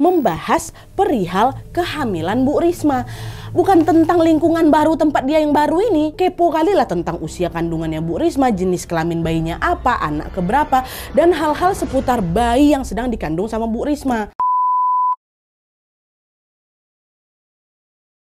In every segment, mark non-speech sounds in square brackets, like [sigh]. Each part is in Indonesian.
membahas perihal kehamilan Bu Risma. Bukan tentang lingkungan baru tempat dia yang baru ini. Kepo kali lah tentang usia kandungannya Bu Risma, jenis kelamin bayinya apa, anak keberapa, dan hal-hal seputar bayi yang sedang dikandung sama Bu Risma.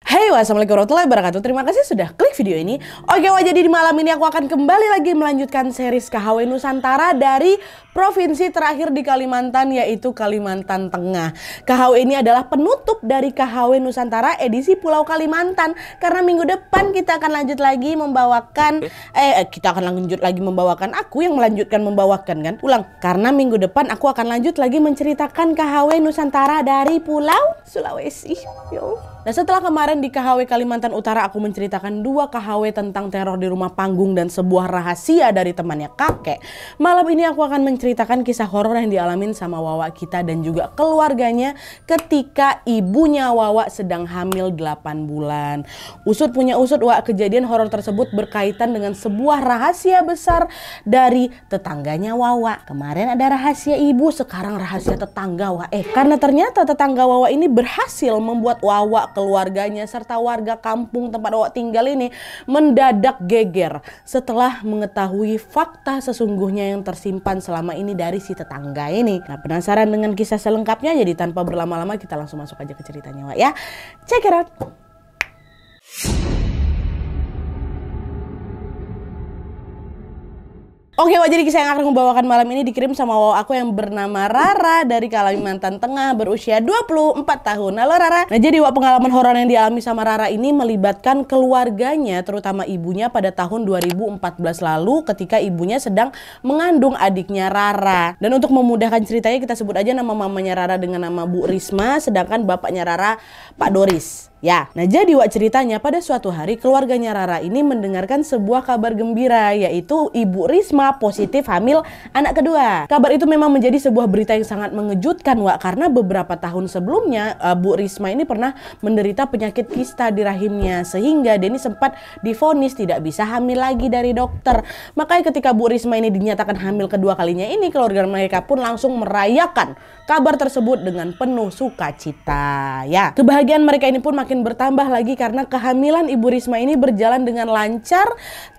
Hey, wassalamualaikum warahmatullahi wabarakatuh. Terima kasih sudah klik klik video ini. Oke wah jadi di malam ini aku akan kembali lagi melanjutkan series KHW Nusantara dari provinsi terakhir di Kalimantan yaitu Kalimantan Tengah. KHW ini adalah penutup dari KHW Nusantara edisi Pulau Kalimantan karena minggu depan kita akan lanjut lagi membawakan eh, eh kita akan lanjut lagi membawakan aku yang melanjutkan membawakan kan ulang karena minggu depan aku akan lanjut lagi menceritakan KHW Nusantara dari Pulau Sulawesi. Yo. Nah setelah kemarin di KHW Kalimantan Utara aku menceritakan dua sebuah KHW tentang teror di rumah panggung dan sebuah rahasia dari temannya kakek, malam ini aku akan menceritakan kisah horor yang dialamin sama Wawa kita dan juga keluarganya ketika ibunya Wawa sedang hamil 8 bulan. Usut punya usut Wak kejadian horor tersebut berkaitan dengan sebuah rahasia besar dari tetangganya Wawa. Kemarin ada rahasia ibu, sekarang rahasia tetangga Wawa. Eh, karena ternyata tetangga Wawa ini berhasil membuat Wawa keluarganya serta warga kampung tempat Wawa tinggal ini mendadak geger setelah mengetahui fakta sesungguhnya yang tersimpan selama ini dari si tetangga ini. Nah, penasaran dengan kisah selengkapnya? Jadi tanpa berlama-lama kita langsung masuk aja ke ceritanya, Wak ya. Check it out. Oke jadi kisah yang akan membawakan malam ini dikirim sama wow aku yang bernama Rara dari Kalimantan Tengah berusia 24 tahun. Halo Rara. Nah jadi wow pengalaman horor yang dialami sama Rara ini melibatkan keluarganya terutama ibunya pada tahun 2014 lalu ketika ibunya sedang mengandung adiknya Rara. Dan untuk memudahkan ceritanya kita sebut aja nama mamanya Rara dengan nama Bu Risma sedangkan bapaknya Rara Pak Doris. Ya, nah jadi wak ceritanya pada suatu hari keluarganya Rara ini mendengarkan sebuah kabar gembira yaitu Ibu Risma positif hamil anak kedua. Kabar itu memang menjadi sebuah berita yang sangat mengejutkan wak karena beberapa tahun sebelumnya eh, Bu Risma ini pernah menderita penyakit kista di rahimnya sehingga Denny sempat difonis tidak bisa hamil lagi dari dokter. Makanya ketika Bu Risma ini dinyatakan hamil kedua kalinya ini keluarga mereka pun langsung merayakan kabar tersebut dengan penuh sukacita. Ya, kebahagiaan mereka ini pun makin semakin bertambah lagi karena kehamilan Ibu Risma ini berjalan dengan lancar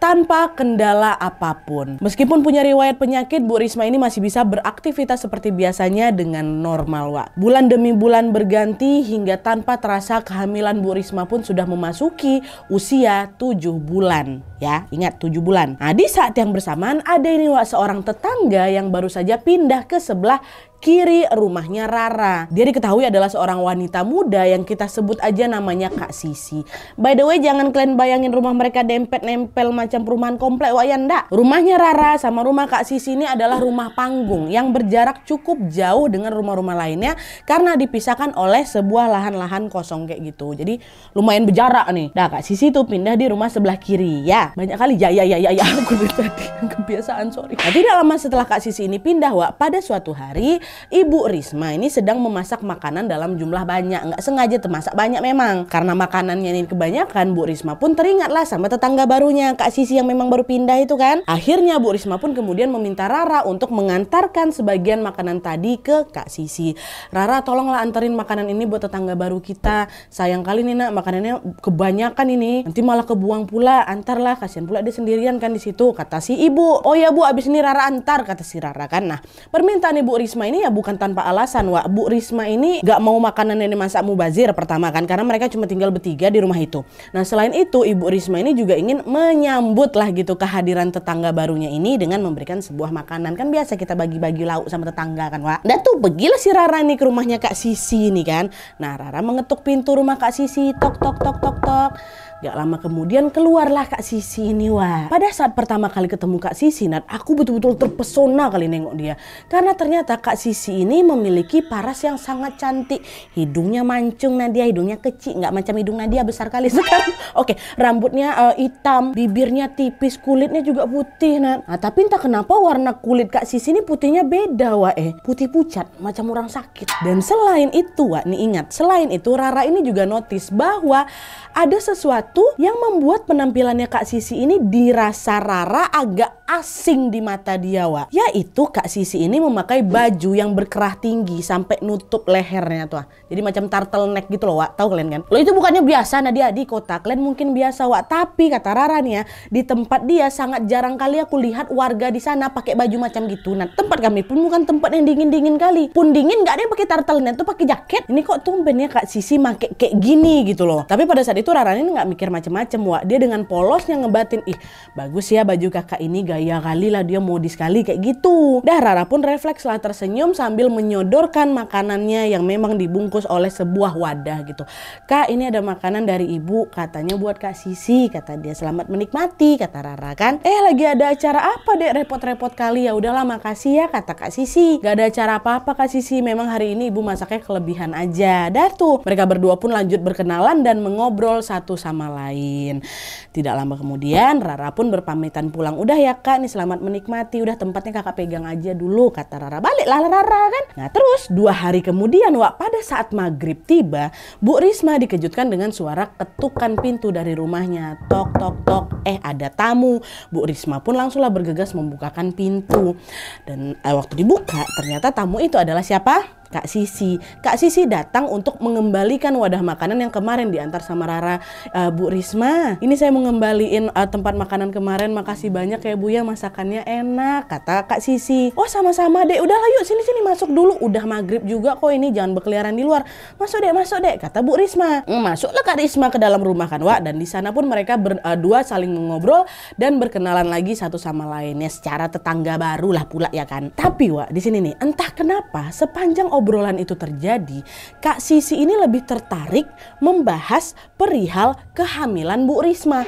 tanpa kendala apapun. Meskipun punya riwayat penyakit, Bu Risma ini masih bisa beraktivitas seperti biasanya dengan normal, Wak. Bulan demi bulan berganti hingga tanpa terasa kehamilan Bu Risma pun sudah memasuki usia 7 bulan. Ya, ingat 7 bulan. Nah, di saat yang bersamaan ada ini Wak seorang tetangga yang baru saja pindah ke sebelah kiri rumahnya Rara. Dia diketahui adalah seorang wanita muda yang kita sebut aja namanya Kak Sisi. By the way, jangan kalian bayangin rumah mereka dempet-nempel macam perumahan komplek ya enggak. Rumahnya Rara sama rumah Kak Sisi ini adalah rumah panggung yang berjarak cukup jauh dengan rumah-rumah lainnya karena dipisahkan oleh sebuah lahan-lahan kosong kayak gitu. Jadi lumayan berjarak nih. Nah, Kak Sisi tuh pindah di rumah sebelah kiri ya. Banyak kali ya ya ya ya, ya. aku tadi [laughs] kebiasaan sorry. Nah, tidak lama setelah Kak Sisi ini pindah, Wak, pada suatu hari Ibu Risma ini sedang memasak makanan dalam jumlah banyak. Nggak sengaja termasak banyak memang. Karena makanannya ini kebanyakan, Bu Risma pun teringatlah sama tetangga barunya, Kak Sisi yang memang baru pindah itu kan. Akhirnya Bu Risma pun kemudian meminta Rara untuk mengantarkan sebagian makanan tadi ke Kak Sisi. Rara tolonglah anterin makanan ini buat tetangga baru kita. Sayang kali nih nak, makanannya kebanyakan ini. Nanti malah kebuang pula, antarlah. Kasihan pula dia sendirian kan di situ, kata si ibu. Oh ya bu, abis ini Rara antar, kata si Rara kan. Nah, permintaan ibu Risma ini ya bukan tanpa alasan, Wak. Bu Risma ini gak mau makanan yang dimasak mubazir pertama kan, karena mereka cuma tinggal bertiga di rumah itu. Nah selain itu, Ibu Risma ini juga ingin menyambut lah gitu kehadiran tetangga barunya ini dengan memberikan sebuah makanan. Kan biasa kita bagi-bagi lauk sama tetangga kan, Wak. Dan tuh begilah si Rara nih ke rumahnya Kak Sisi nih kan. Nah Rara mengetuk pintu rumah Kak Sisi, tok tok tok tok tok. Gak lama kemudian keluarlah Kak Sisi ini wah. Pada saat pertama kali ketemu Kak Sisi Nat, aku betul-betul terpesona kali nengok dia. Karena ternyata Kak Sisi ini memiliki paras yang sangat cantik. Hidungnya mancung Nadia, hidungnya kecil, Gak macam hidung Nadia besar kali [laughs] sekarang. Oke, rambutnya uh, hitam, bibirnya tipis, kulitnya juga putih Nat. Nah, tapi entah kenapa warna kulit Kak Sisi ini putihnya beda wah eh. Putih pucat, macam orang sakit. Dan selain itu wah, nih ingat, selain itu Rara ini juga notice bahwa ada sesuatu sesuatu yang membuat penampilannya Kak Sisi ini dirasa Rara agak asing di mata dia, Wak. Yaitu Kak Sisi ini memakai baju yang berkerah tinggi sampai nutup lehernya tuh. Jadi macam turtle neck gitu loh, Wak. Tahu kalian kan? Lo itu bukannya biasa Nadia di kota. Kalian mungkin biasa, Wak. Tapi kata Rara nih ya, di tempat dia sangat jarang kali aku lihat warga di sana pakai baju macam gitu. Nah, tempat kami pun bukan tempat yang dingin-dingin kali. Pun dingin nggak ada yang pakai neck tuh pakai jaket. Ini kok tumben ya Kak Sisi make kayak gini gitu loh. Tapi pada saat itu Rara ini nggak mikir mikir macam-macam, wah dia dengan polosnya ngebatin ih bagus ya baju kakak ini gaya kali lah dia modis kali kayak gitu dah Rara pun refleks lah tersenyum sambil menyodorkan makanannya yang memang dibungkus oleh sebuah wadah gitu kak ini ada makanan dari ibu katanya buat kak Sisi kata dia selamat menikmati kata Rara kan eh lagi ada acara apa dek repot-repot kali ya udahlah makasih ya kata kak Sisi gak ada acara apa-apa kak Sisi memang hari ini ibu masaknya kelebihan aja dah tuh mereka berdua pun lanjut berkenalan dan mengobrol satu sama lain. Tidak lama kemudian Rara pun berpamitan pulang. Udah ya kak, nih selamat menikmati. Udah tempatnya kakak pegang aja dulu kata Rara. Baliklah Rara kan. Nah terus dua hari kemudian Wak pada saat maghrib tiba, Bu Risma dikejutkan dengan suara ketukan pintu dari rumahnya. Tok tok tok. Eh ada tamu. Bu Risma pun langsunglah bergegas membukakan pintu. Dan eh, waktu dibuka ternyata tamu itu adalah siapa? Kak Sisi. Kak Sisi datang untuk mengembalikan wadah makanan yang kemarin diantar sama Rara uh, Bu Risma. Ini saya mengembalikan uh, eh, tempat makanan kemarin. Makasih banyak ya Bu ya masakannya enak kata Kak Sisi. Oh sama-sama deh. Udahlah yuk sini-sini masuk dulu. Udah maghrib juga kok ini jangan berkeliaran di luar. Masuk deh masuk deh kata Bu Risma. Mm, masuklah Kak Risma ke dalam rumah kan Wak dan di sana pun mereka berdua eh, uh, saling mengobrol dan berkenalan lagi satu sama lainnya secara tetangga baru lah pula ya kan. Tapi Wak di sini nih entah kenapa sepanjang obrolan itu terjadi, Kak Sisi ini lebih tertarik membahas perihal kehamilan Bu Risma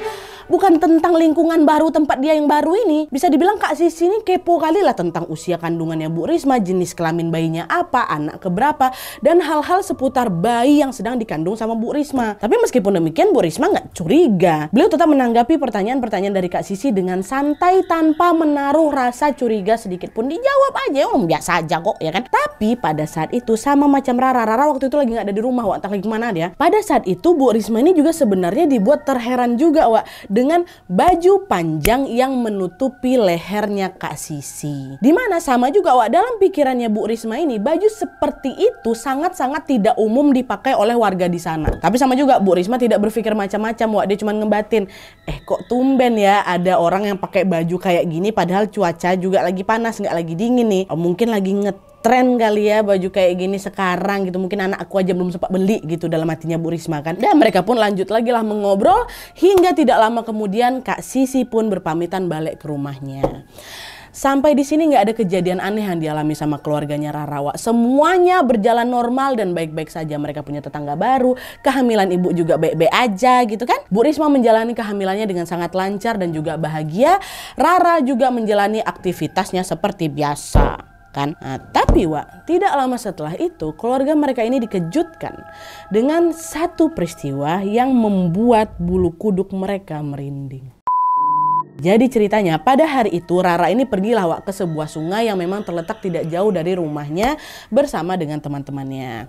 bukan tentang lingkungan baru tempat dia yang baru ini. Bisa dibilang Kak Sisi ini kepo kali lah tentang usia kandungannya Bu Risma, jenis kelamin bayinya apa, anak keberapa, dan hal-hal seputar bayi yang sedang dikandung sama Bu Risma. Tapi meskipun demikian Bu Risma nggak curiga. Beliau tetap menanggapi pertanyaan-pertanyaan dari Kak Sisi dengan santai tanpa menaruh rasa curiga sedikit pun. Dijawab aja, om biasa aja kok ya kan. Tapi pada saat itu sama macam Rara, Rara waktu itu lagi nggak ada di rumah, wak, entah lagi kemana dia. Pada saat itu Bu Risma ini juga sebenarnya dibuat terheran juga, wak dengan baju panjang yang menutupi lehernya Kak Sisi. Dimana sama juga Wak, dalam pikirannya Bu Risma ini baju seperti itu sangat-sangat tidak umum dipakai oleh warga di sana. Tapi sama juga Bu Risma tidak berpikir macam-macam Wak, dia cuma ngebatin, eh kok tumben ya ada orang yang pakai baju kayak gini padahal cuaca juga lagi panas nggak lagi dingin nih. Oh, mungkin lagi ngetik tren kali ya baju kayak gini sekarang gitu mungkin anak aku aja belum sempat beli gitu dalam hatinya Bu Risma kan dan mereka pun lanjut lagi lah mengobrol hingga tidak lama kemudian Kak Sisi pun berpamitan balik ke rumahnya Sampai di sini nggak ada kejadian aneh yang dialami sama keluarganya Rarawa. Semuanya berjalan normal dan baik-baik saja. Mereka punya tetangga baru, kehamilan ibu juga baik-baik aja gitu kan. Bu Risma menjalani kehamilannya dengan sangat lancar dan juga bahagia. Rara juga menjalani aktivitasnya seperti biasa kan? Nah, tapi wa, tidak lama setelah itu keluarga mereka ini dikejutkan dengan satu peristiwa yang membuat bulu kuduk mereka merinding. Jadi ceritanya pada hari itu Rara ini pergi lawak ke sebuah sungai yang memang terletak tidak jauh dari rumahnya bersama dengan teman-temannya.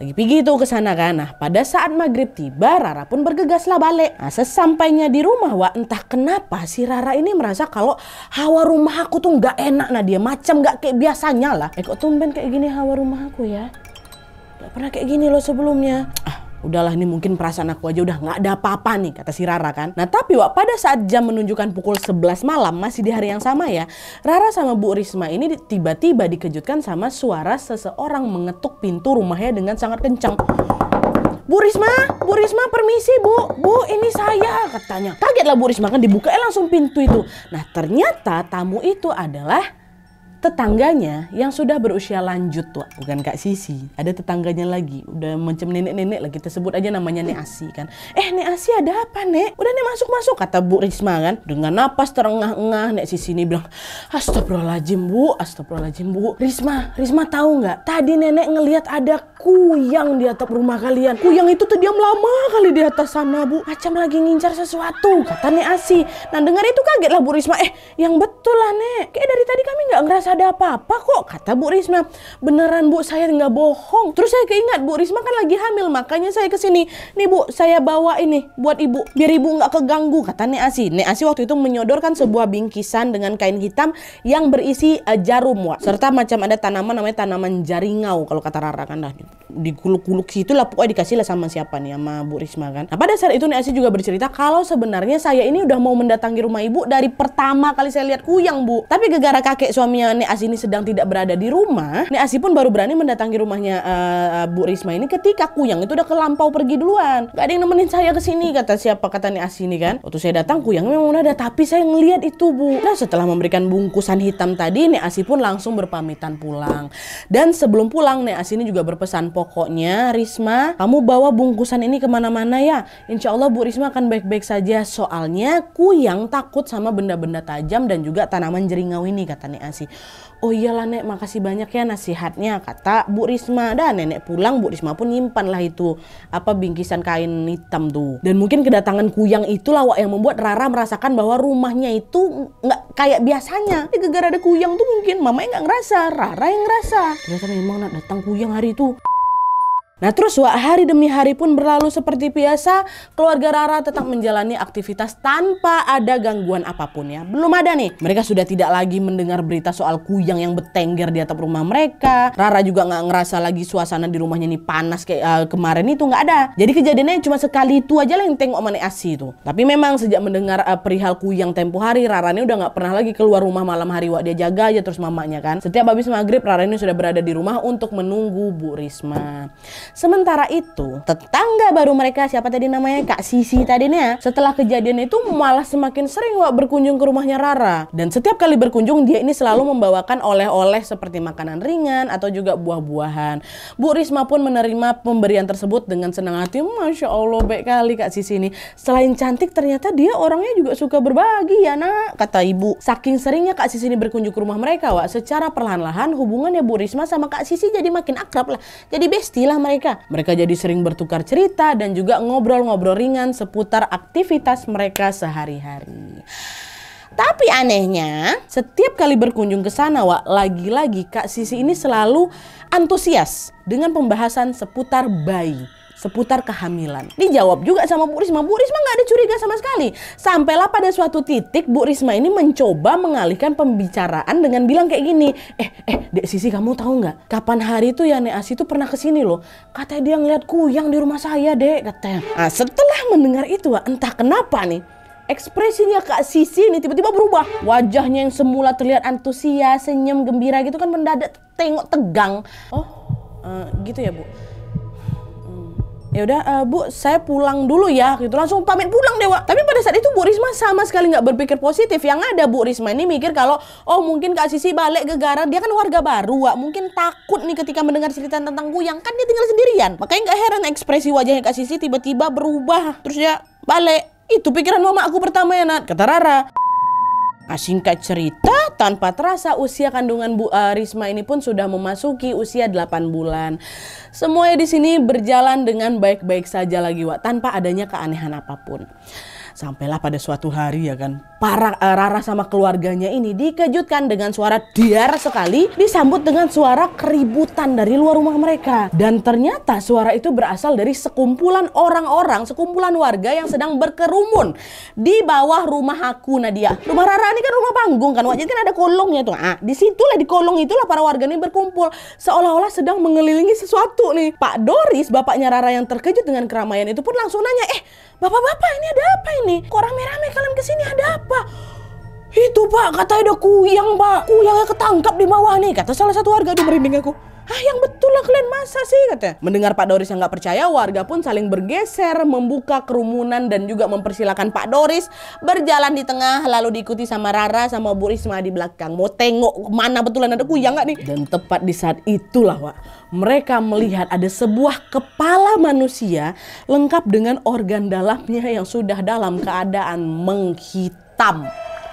Lagi pergi itu ke sana kan. Nah pada saat maghrib tiba Rara pun bergegaslah balik. Nah sesampainya di rumah Wak entah kenapa si Rara ini merasa kalau hawa rumah aku tuh nggak enak nah dia macam nggak kayak biasanya lah. Eh kok tumben kayak gini hawa rumah aku ya? Gak pernah kayak gini loh sebelumnya. Ah, udahlah ini mungkin perasaan aku aja udah nggak ada apa-apa nih kata si Rara kan. Nah tapi Wak pada saat jam menunjukkan pukul 11 malam masih di hari yang sama ya Rara sama Bu Risma ini tiba-tiba dikejutkan sama suara seseorang mengetuk pintu rumahnya dengan sangat kencang. Bu Risma, Bu Risma permisi Bu, Bu ini saya katanya. Kagetlah Bu Risma kan dibuka eh, langsung pintu itu. Nah ternyata tamu itu adalah tetangganya yang sudah berusia lanjut tuh bukan Kak Sisi ada tetangganya lagi udah macam nenek-nenek lagi sebut aja namanya Nek Asi kan eh Nek Asi ada apa Nek udah Nek masuk-masuk kata Bu Risma kan dengan napas terengah-engah Nek Sisi ini bilang astagfirullahaladzim Bu astagfirullahaladzim Bu Risma Risma tahu nggak tadi nenek ngelihat ada kuyang di atap rumah kalian kuyang itu tuh diam lama kali di atas sana Bu macam lagi ngincar sesuatu kata Nek Asi nah dengar itu kaget lah Bu Risma eh yang betul lah Nek kayak dari tadi kami nggak ngerasa ada apa-apa kok kata Bu Risma beneran Bu saya nggak bohong terus saya keingat Bu Risma kan lagi hamil makanya saya kesini nih Bu saya bawa ini buat ibu biar ibu nggak keganggu kata Nek Asi Nek Asi waktu itu menyodorkan sebuah bingkisan dengan kain hitam yang berisi uh, jarum Wak. serta macam ada tanaman namanya tanaman jaringau kalau kata Rara kan dah diguluk-guluk situ lah pokoknya dikasih lah sama siapa nih sama Bu Risma kan nah pada saat itu Nek Asi juga bercerita kalau sebenarnya saya ini udah mau mendatangi rumah ibu dari pertama kali saya lihat kuyang Bu tapi gegara kakek suaminya Nek Asi ini sedang tidak berada di rumah, Nek Asi pun baru berani mendatangi rumahnya uh, Bu Risma ini ketika Kuyang itu udah kelampau pergi duluan. Gak ada yang nemenin saya ke sini kata siapa kata Nek Asi ini kan. Waktu saya datang Kuyang memang udah ada tapi saya ngelihat itu Bu. Nah setelah memberikan bungkusan hitam tadi Nek Asi pun langsung berpamitan pulang. Dan sebelum pulang Nek Asi ini juga berpesan pokoknya Risma kamu bawa bungkusan ini kemana-mana ya. Insya Allah Bu Risma akan baik-baik saja soalnya Kuyang takut sama benda-benda tajam dan juga tanaman jeringau ini kata Nek Asi. Oh iyalah Nek, makasih banyak ya nasihatnya, kata Bu Risma. Dan nenek pulang, Bu Risma pun nyimpan lah itu apa bingkisan kain hitam tuh. Dan mungkin kedatangan kuyang itulah Wak yang membuat Rara merasakan bahwa rumahnya itu nggak kayak biasanya. Tapi gara-gara ada kuyang tuh mungkin mamanya nggak ngerasa, Rara yang ngerasa. Ternyata memang nak datang kuyang hari itu. Nah terus wah, hari demi hari pun berlalu seperti biasa, keluarga Rara tetap menjalani aktivitas tanpa ada gangguan apapun ya. Belum ada nih, mereka sudah tidak lagi mendengar berita soal kuyang yang bertengger di atap rumah mereka. Rara juga nggak ngerasa lagi suasana di rumahnya ini panas kayak uh, kemarin itu nggak ada. Jadi kejadiannya cuma sekali itu aja lah yang tengok mana Asi itu. Tapi memang sejak mendengar uh, perihal kuyang tempo hari, Rara ini udah nggak pernah lagi keluar rumah malam hari. Wak dia jaga aja terus mamanya kan. Setiap habis maghrib Rara ini sudah berada di rumah untuk menunggu Bu Risma. Sementara itu, tetangga baru mereka siapa tadi namanya Kak Sisi tadinya, setelah kejadian itu malah semakin sering Wak berkunjung ke rumahnya Rara. Dan setiap kali berkunjung dia ini selalu membawakan oleh-oleh seperti makanan ringan atau juga buah-buahan. Bu Risma pun menerima pemberian tersebut dengan senang hati. Masya Allah baik kali Kak Sisi ini. Selain cantik ternyata dia orangnya juga suka berbagi ya nak, kata ibu. Saking seringnya Kak Sisi ini berkunjung ke rumah mereka Wak, secara perlahan-lahan hubungannya Bu Risma sama Kak Sisi jadi makin akrab lah. Jadi besti lah mereka mereka. Mereka jadi sering bertukar cerita dan juga ngobrol-ngobrol ringan seputar aktivitas mereka sehari-hari. Tapi anehnya, setiap kali berkunjung ke sana, Wak, lagi-lagi Kak Sisi ini selalu antusias dengan pembahasan seputar bayi seputar kehamilan. Dijawab juga sama Bu Risma. Bu Risma nggak ada curiga sama sekali. Sampailah pada suatu titik Bu Risma ini mencoba mengalihkan pembicaraan dengan bilang kayak gini. Eh, eh, Dek Sisi kamu tahu nggak? Kapan hari itu ya Nek Asi itu pernah kesini loh. Katanya dia ngeliat kuyang di rumah saya Dek. Katanya. Nah, setelah mendengar itu ah, entah kenapa nih ekspresinya Kak Sisi ini tiba-tiba berubah. Wajahnya yang semula terlihat antusias, senyum, gembira gitu kan mendadak tengok tegang. Oh, uh, gitu ya Bu ya udah uh, bu saya pulang dulu ya gitu langsung pamit pulang deh dewa tapi pada saat itu bu Risma sama sekali nggak berpikir positif yang ada bu Risma ini mikir kalau oh mungkin Kak Sisi balik ke garan dia kan warga baru Wak. mungkin takut nih ketika mendengar cerita tentang yang kan dia tinggal sendirian makanya nggak heran ekspresi wajahnya Kak Sisi tiba-tiba berubah terus ya balik itu pikiran mama aku pertama ya Nat kata Rara Nah, singkat cerita, tanpa terasa usia kandungan Bu Arisma eh, Risma ini pun sudah memasuki usia 8 bulan. Semuanya di sini berjalan dengan baik-baik saja lagi, Wak, tanpa adanya keanehan apapun. Sampailah pada suatu hari ya kan, para uh, Rara sama keluarganya ini dikejutkan dengan suara diar sekali disambut dengan suara keributan dari luar rumah mereka. Dan ternyata suara itu berasal dari sekumpulan orang-orang, sekumpulan warga yang sedang berkerumun di bawah rumah aku Nadia. Rumah Rara ini kan rumah panggung kan, wajib kan ada kolongnya tuh. Ah, disitulah di kolong itulah para warga ini berkumpul seolah-olah sedang mengelilingi sesuatu nih. Pak Doris, bapaknya Rara yang terkejut dengan keramaian itu pun langsung nanya, eh bapak-bapak ini ada apa ini? Kok rame-rame kalian kesini ada apa? Itu pak, katanya ada kuyang pak. Kuyangnya ketangkap di bawah nih. Kata salah satu warga, aduh merinding aku ah yang betul lah kalian masa sih katanya. Mendengar Pak Doris yang nggak percaya, warga pun saling bergeser, membuka kerumunan dan juga mempersilahkan Pak Doris berjalan di tengah lalu diikuti sama Rara sama Bu Risma di belakang. Mau tengok mana betulan ada kuyang nggak nih? Dan tepat di saat itulah Wak, mereka melihat ada sebuah kepala manusia lengkap dengan organ dalamnya yang sudah dalam keadaan menghitam.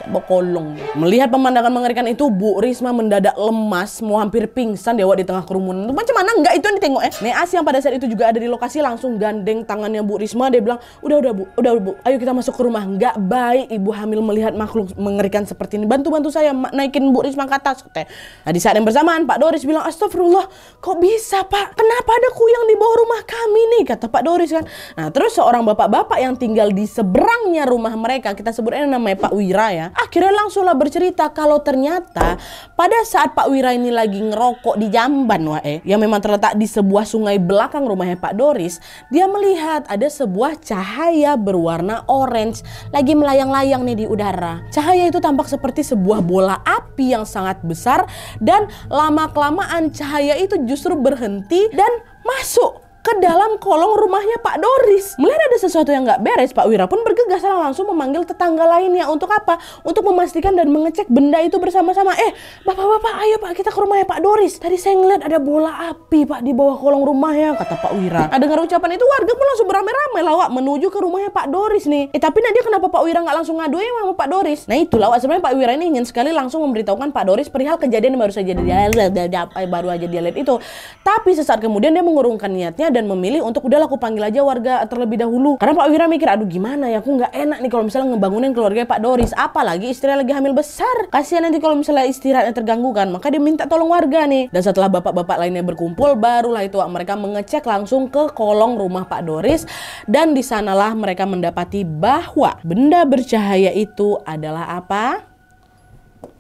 Bokolong. Melihat pemandangan mengerikan itu, Bu Risma mendadak lemas, mau hampir pingsan dewa di tengah kerumunan. Itu macam mana? Enggak, itu yang ditengok eh. Nih Neas yang pada saat itu juga ada di lokasi langsung gandeng tangannya Bu Risma. Dia bilang, udah, udah Bu, udah Bu, ayo kita masuk ke rumah. Enggak baik ibu hamil melihat makhluk mengerikan seperti ini. Bantu-bantu saya naikin Bu Risma ke atas. Teh. Nah di saat yang bersamaan Pak Doris bilang, astagfirullah, kok bisa Pak? Kenapa ada kuyang di bawah rumah kami nih? Kata Pak Doris kan. Nah terus seorang bapak-bapak yang tinggal di seberangnya rumah mereka, kita sebutnya namanya Pak Wira ya, Akhirnya langsunglah bercerita kalau ternyata pada saat Pak Wira ini lagi ngerokok di Jamban wah eh yang memang terletak di sebuah sungai belakang rumahnya Pak Doris, dia melihat ada sebuah cahaya berwarna orange lagi melayang-layang nih di udara. Cahaya itu tampak seperti sebuah bola api yang sangat besar dan lama-kelamaan cahaya itu justru berhenti dan masuk ke dalam kolong rumahnya Pak Doris. Melihat ada sesuatu yang nggak beres, Pak Wira pun bergegas langsung memanggil tetangga lainnya untuk apa? Untuk memastikan dan mengecek benda itu bersama-sama. Eh, bapak-bapak, ayo Pak kita ke rumahnya Pak Doris. Tadi saya ngeliat ada bola api Pak di bawah kolong rumahnya, kata Pak Wira. Nah, dengar ucapan itu warga pun langsung beramai-ramai lawak menuju ke rumahnya Pak Doris nih. Eh tapi Nadia kenapa Pak Wira nggak langsung ngadu ya sama Pak Doris? Nah itu lawak sebenarnya Pak Wira ini ingin sekali langsung memberitahukan Pak Doris perihal kejadian yang baru saja dia eh, baru dia lihat itu. Tapi sesaat kemudian dia mengurungkan niatnya dan memilih untuk udah aku panggil aja warga terlebih dahulu. Karena Pak Wira mikir, aduh gimana ya, aku nggak enak nih kalau misalnya ngebangunin keluarga Pak Doris. Apalagi istrinya lagi hamil besar. Kasihan nanti kalau misalnya istirahatnya terganggu kan. Maka dia minta tolong warga nih. Dan setelah bapak-bapak lainnya berkumpul, barulah itu mereka mengecek langsung ke kolong rumah Pak Doris. Dan di sanalah mereka mendapati bahwa benda bercahaya itu adalah apa?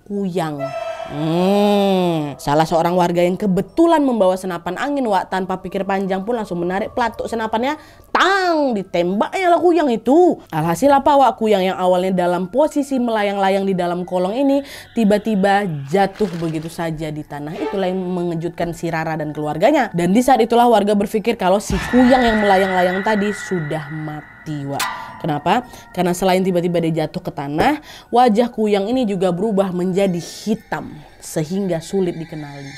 Kuyang. Hmm, salah seorang warga yang kebetulan membawa senapan angin Wak tanpa pikir panjang pun langsung menarik pelatuk senapannya tang ditembaknya lah kuyang itu. Alhasil apa Wak kuyang yang awalnya dalam posisi melayang-layang di dalam kolong ini tiba-tiba jatuh begitu saja di tanah itulah yang mengejutkan si Rara dan keluarganya. Dan di saat itulah warga berpikir kalau si kuyang yang melayang-layang tadi sudah mati peristiwa. Kenapa? Karena selain tiba-tiba dia jatuh ke tanah, wajah kuyang ini juga berubah menjadi hitam sehingga sulit dikenali.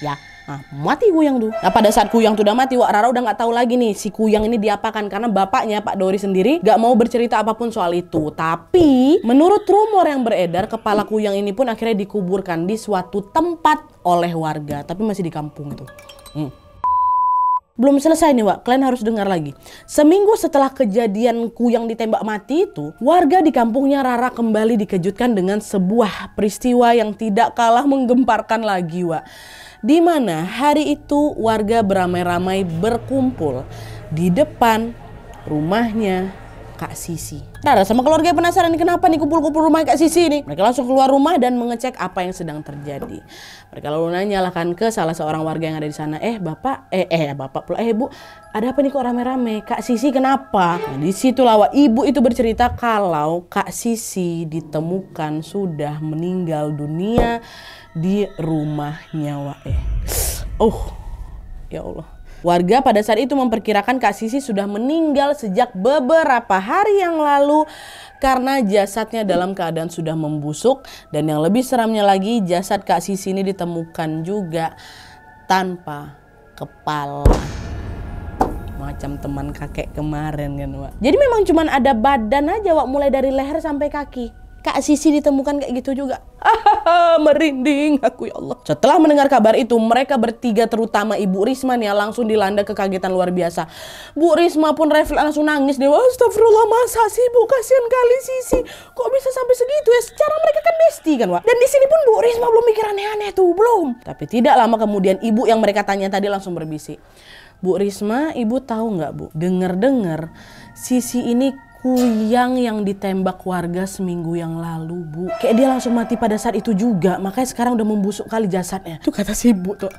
Ya, Nah, mati kuyang tuh. Nah, pada saat kuyang tuh udah mati, Wak Rara udah nggak tahu lagi nih si kuyang ini diapakan karena bapaknya Pak Dori sendiri nggak mau bercerita apapun soal itu. Tapi menurut rumor yang beredar, kepala kuyang ini pun akhirnya dikuburkan di suatu tempat oleh warga, tapi masih di kampung itu. Hmm belum selesai nih Wak, kalian harus dengar lagi. Seminggu setelah kejadianku yang ditembak mati itu, warga di kampungnya Rara kembali dikejutkan dengan sebuah peristiwa yang tidak kalah menggemparkan lagi Wak. Di mana hari itu warga beramai-ramai berkumpul di depan rumahnya Kak Sisi. Nara sama keluarga penasaran kenapa nih kumpul-kumpul rumah Kak Sisi nih. Mereka langsung keluar rumah dan mengecek apa yang sedang terjadi. Mereka lalu nanyakan ke salah seorang warga yang ada di sana. Eh bapak, eh eh bapak pula, eh bu ada apa nih kok rame-rame? Kak Sisi kenapa? Nah situ lawa ibu itu bercerita kalau Kak Sisi ditemukan sudah meninggal dunia di rumahnya nyawa Eh. Oh, ya Allah Warga pada saat itu memperkirakan Kak Sisi sudah meninggal sejak beberapa hari yang lalu karena jasadnya dalam keadaan sudah membusuk dan yang lebih seramnya lagi jasad Kak Sisi ini ditemukan juga tanpa kepala macam teman kakek kemarin kan Wak. Jadi memang cuman ada badan aja Wak mulai dari leher sampai kaki. Kak Sisi ditemukan kayak gitu juga. merinding aku ya Allah. Setelah mendengar kabar itu, mereka bertiga terutama Ibu Risma nih ya, langsung dilanda kekagetan luar biasa. Bu Risma pun refleks langsung nangis. Dia, astagfirullah masa sih Bu, kasihan kali Sisi. Kok bisa sampai segitu ya? Secara mereka kan besti kan, Wak. Dan di sini pun Bu Risma belum mikir aneh-aneh tuh, belum. Tapi tidak lama kemudian ibu yang mereka tanya tadi langsung berbisik. Bu Risma, ibu tahu nggak bu? Dengar-dengar Sisi ini Kuyang yang ditembak warga seminggu yang lalu, Bu. Kayak dia langsung mati pada saat itu juga. Makanya sekarang udah membusuk kali jasadnya. Itu kata si Bu tuh.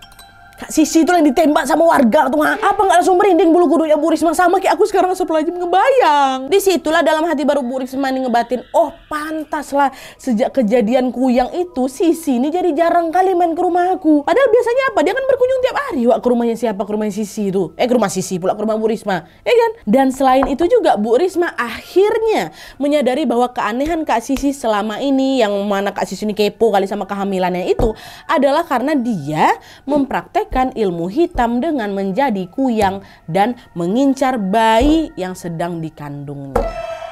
Kak Sisi itu yang ditembak sama warga tuh Apa nggak langsung merinding bulu kuduknya Bu Risma sama kayak aku sekarang pelajin ngebayang. Disitulah dalam hati baru Bu Risma ini ngebatin, oh pantas lah sejak kejadian kuyang itu Sisi ini jadi jarang kali main ke rumah aku. Padahal biasanya apa? Dia kan berkunjung tiap hari wak ke rumahnya siapa? Ke rumahnya Sisi itu. Eh ke rumah Sisi pula ke rumah Bu Risma. Eh kan? Dan selain itu juga Bu Risma akhirnya menyadari bahwa keanehan Kak Sisi selama ini yang mana Kak Sisi ini kepo kali sama kehamilannya itu adalah karena dia mempraktek menyebarkan ilmu hitam dengan menjadi kuyang dan mengincar bayi yang sedang dikandungnya.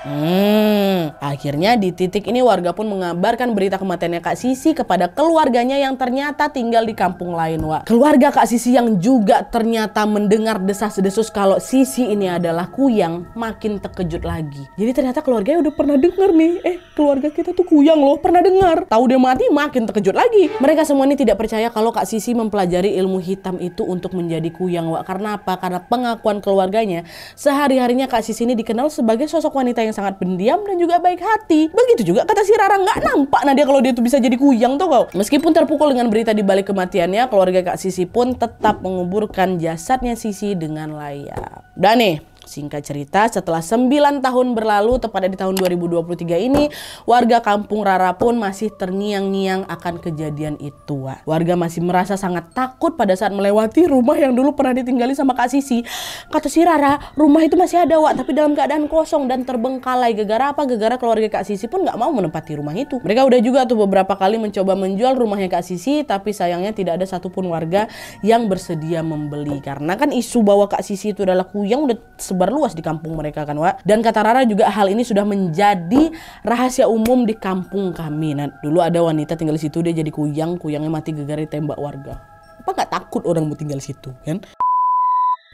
Hmm, akhirnya di titik ini warga pun mengabarkan berita kematiannya Kak Sisi kepada keluarganya yang ternyata tinggal di kampung lain, Wak. Keluarga Kak Sisi yang juga ternyata mendengar desas-desus kalau Sisi ini adalah kuyang makin terkejut lagi. Jadi ternyata keluarganya udah pernah dengar nih, eh keluarga kita tuh kuyang loh, pernah dengar. Tahu dia mati makin terkejut lagi. Mereka semua ini tidak percaya kalau Kak Sisi mempelajari ilmu hitam itu untuk menjadi kuyang, Wak. Karena apa? Karena pengakuan keluarganya, sehari-harinya Kak Sisi ini dikenal sebagai sosok wanita yang sangat pendiam dan juga baik hati. Begitu juga kata si Rara nggak nampak Nadia kalau dia tuh bisa jadi kuyang tuh kau. Meskipun terpukul dengan berita di balik kematiannya, keluarga Kak Sisi pun tetap menguburkan jasadnya Sisi dengan layak. Dan nih, Singkat cerita, setelah 9 tahun berlalu, tepatnya di tahun 2023 ini, warga kampung Rara pun masih terngiang-ngiang akan kejadian itu. Wak. Warga masih merasa sangat takut pada saat melewati rumah yang dulu pernah ditinggali sama Kak Sisi. Kata si Rara, rumah itu masih ada, Wak, tapi dalam keadaan kosong dan terbengkalai. Gegara apa? Gegara keluarga Kak Sisi pun nggak mau menempati rumah itu. Mereka udah juga tuh beberapa kali mencoba menjual rumahnya Kak Sisi, tapi sayangnya tidak ada satupun warga yang bersedia membeli. Karena kan isu bahwa Kak Sisi itu adalah kuyang udah tersebar luas di kampung mereka kan Wak. Dan kata Rara juga hal ini sudah menjadi rahasia umum di kampung kami. Nah, dulu ada wanita tinggal di situ dia jadi kuyang, kuyangnya mati gegara tembak warga. Apa nggak takut orang mau tinggal di situ kan?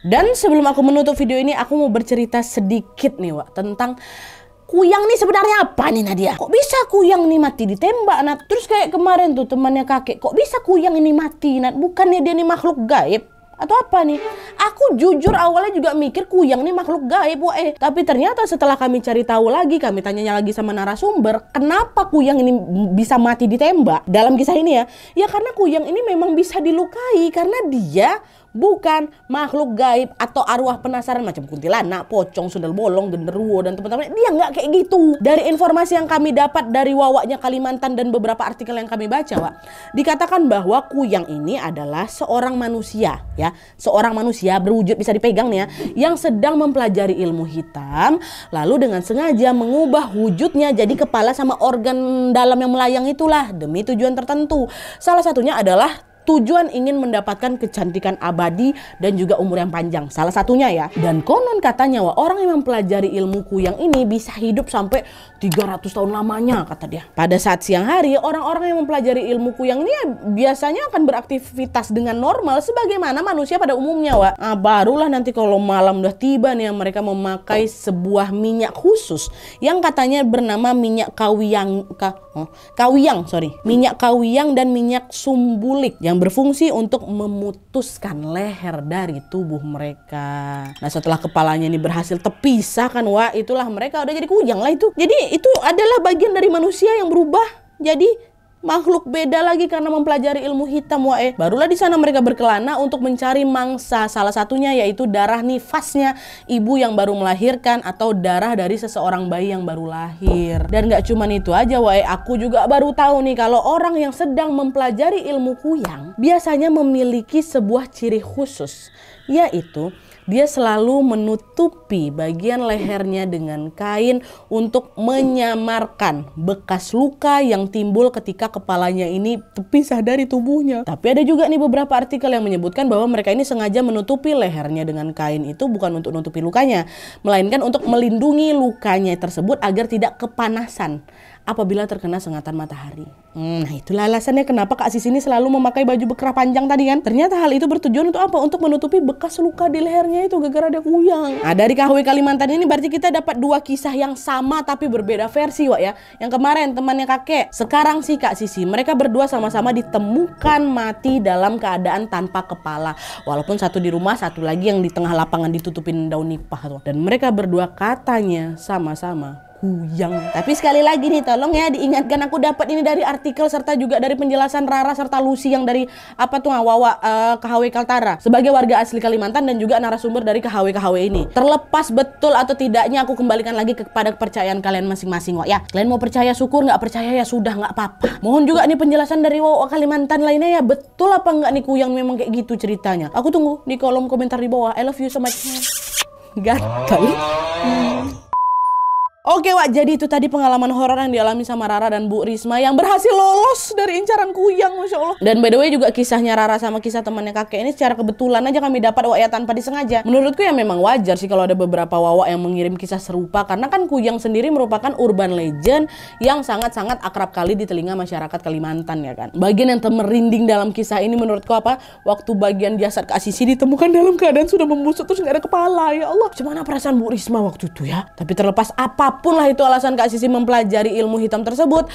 Dan sebelum aku menutup video ini, aku mau bercerita sedikit nih, Wak, tentang kuyang nih sebenarnya apa nih Nadia? Kok bisa kuyang nih mati ditembak, Nat? Terus kayak kemarin tuh temannya kakek, kok bisa kuyang ini mati, Nat? Bukannya dia nih makhluk gaib? atau apa nih? Aku jujur awalnya juga mikir kuyang nih makhluk gaib, wah eh. Tapi ternyata setelah kami cari tahu lagi, kami tanyanya lagi sama narasumber, kenapa kuyang ini bisa mati ditembak? Dalam kisah ini ya, ya karena kuyang ini memang bisa dilukai karena dia bukan makhluk gaib atau arwah penasaran macam kuntilanak, pocong, sundel bolong, genderuwo dan teman-teman. Dia nggak kayak gitu. Dari informasi yang kami dapat dari wawaknya Kalimantan dan beberapa artikel yang kami baca, Wak, dikatakan bahwa kuyang ini adalah seorang manusia, ya, seorang manusia berwujud bisa dipegang nih ya, yang sedang mempelajari ilmu hitam, lalu dengan sengaja mengubah wujudnya jadi kepala sama organ dalam yang melayang itulah demi tujuan tertentu. Salah satunya adalah Tujuan ingin mendapatkan kecantikan abadi dan juga umur yang panjang. Salah satunya ya. Dan konon katanya wah orang yang mempelajari ilmu kuyang ini bisa hidup sampai 300 tahun lamanya kata dia. Pada saat siang hari orang-orang yang mempelajari ilmu kuyang ini biasanya akan beraktivitas dengan normal sebagaimana manusia pada umumnya wah. Nah, barulah nanti kalau malam udah tiba nih ya, mereka memakai sebuah minyak khusus yang katanya bernama minyak kawiyang ka, oh, kawiyang sorry minyak kawiyang dan minyak sumbulik yang yang berfungsi untuk memutuskan leher dari tubuh mereka. Nah setelah kepalanya ini berhasil terpisah kan wah itulah mereka udah jadi kujang lah itu. Jadi itu adalah bagian dari manusia yang berubah jadi makhluk beda lagi karena mempelajari ilmu hitam wae. Eh. Barulah di sana mereka berkelana untuk mencari mangsa. Salah satunya yaitu darah nifasnya ibu yang baru melahirkan atau darah dari seseorang bayi yang baru lahir. Dan gak cuman itu aja wae, eh. aku juga baru tahu nih kalau orang yang sedang mempelajari ilmu kuyang biasanya memiliki sebuah ciri khusus yaitu dia selalu menutupi bagian lehernya dengan kain untuk menyamarkan bekas luka yang timbul ketika kepalanya ini terpisah dari tubuhnya. Tapi ada juga nih beberapa artikel yang menyebutkan bahwa mereka ini sengaja menutupi lehernya dengan kain itu bukan untuk menutupi lukanya, melainkan untuk melindungi lukanya tersebut agar tidak kepanasan apabila terkena sengatan matahari. Hmm, nah itulah alasannya kenapa Kak Sis ini selalu memakai baju bekerah panjang tadi kan. Ternyata hal itu bertujuan untuk apa? Untuk menutupi bekas luka di lehernya itu gara-gara ada kuyang. Nah dari KHW Kalimantan ini berarti kita dapat dua kisah yang sama tapi berbeda versi Wak ya. Yang kemarin temannya kakek, sekarang sih Kak Sisi. Mereka berdua sama-sama ditemukan mati dalam keadaan tanpa kepala. Walaupun satu di rumah, satu lagi yang di tengah lapangan ditutupin daun nipah. Tuh. Dan mereka berdua katanya sama-sama kuyang. Tapi sekali lagi nih tolong ya diingatkan aku dapat ini dari artikel serta juga dari penjelasan Rara serta Lucy yang dari apa tuh Wawa uh, eh, KHW Kaltara sebagai warga asli Kalimantan dan juga narasumber dari KHW KHW ini. Terlepas betul atau tidaknya aku kembalikan lagi kepada kepercayaan kalian masing-masing kok ya. Kalian mau percaya syukur nggak percaya ya sudah nggak apa-apa. Mohon juga nih penjelasan dari Wawa Kalimantan lainnya ya betul apa nggak nih kuyang memang kayak gitu ceritanya. Aku tunggu di kolom komentar di bawah. I love you so much. Gatal. Oh. Oke Wak, jadi itu tadi pengalaman horor yang dialami sama Rara dan Bu Risma yang berhasil lolos dari incaran kuyang, Masya Allah. Dan by the way juga kisahnya Rara sama kisah temannya kakek ini secara kebetulan aja kami dapat Wak ya tanpa disengaja. Menurutku ya memang wajar sih kalau ada beberapa Wawak yang mengirim kisah serupa karena kan kuyang sendiri merupakan urban legend yang sangat-sangat akrab kali di telinga masyarakat Kalimantan ya kan. Bagian yang temerinding dalam kisah ini menurutku apa? Waktu bagian jasad Kak Sisi ditemukan dalam keadaan sudah membusuk terus nggak ada kepala, ya Allah. Gimana perasaan Bu Risma waktu itu ya? Tapi terlepas apa apapun lah itu alasan Kak Sisi mempelajari ilmu hitam tersebut.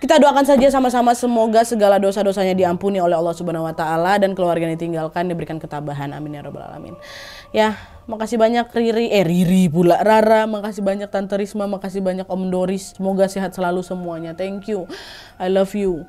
Kita doakan saja sama-sama semoga segala dosa-dosanya diampuni oleh Allah Subhanahu wa taala dan keluarga yang ditinggalkan diberikan ketabahan. Amin ya rabbal alamin. Ya, makasih banyak Riri, eh Riri pula Rara, makasih banyak Tante Risma, makasih banyak Om Doris. Semoga sehat selalu semuanya. Thank you. I love you.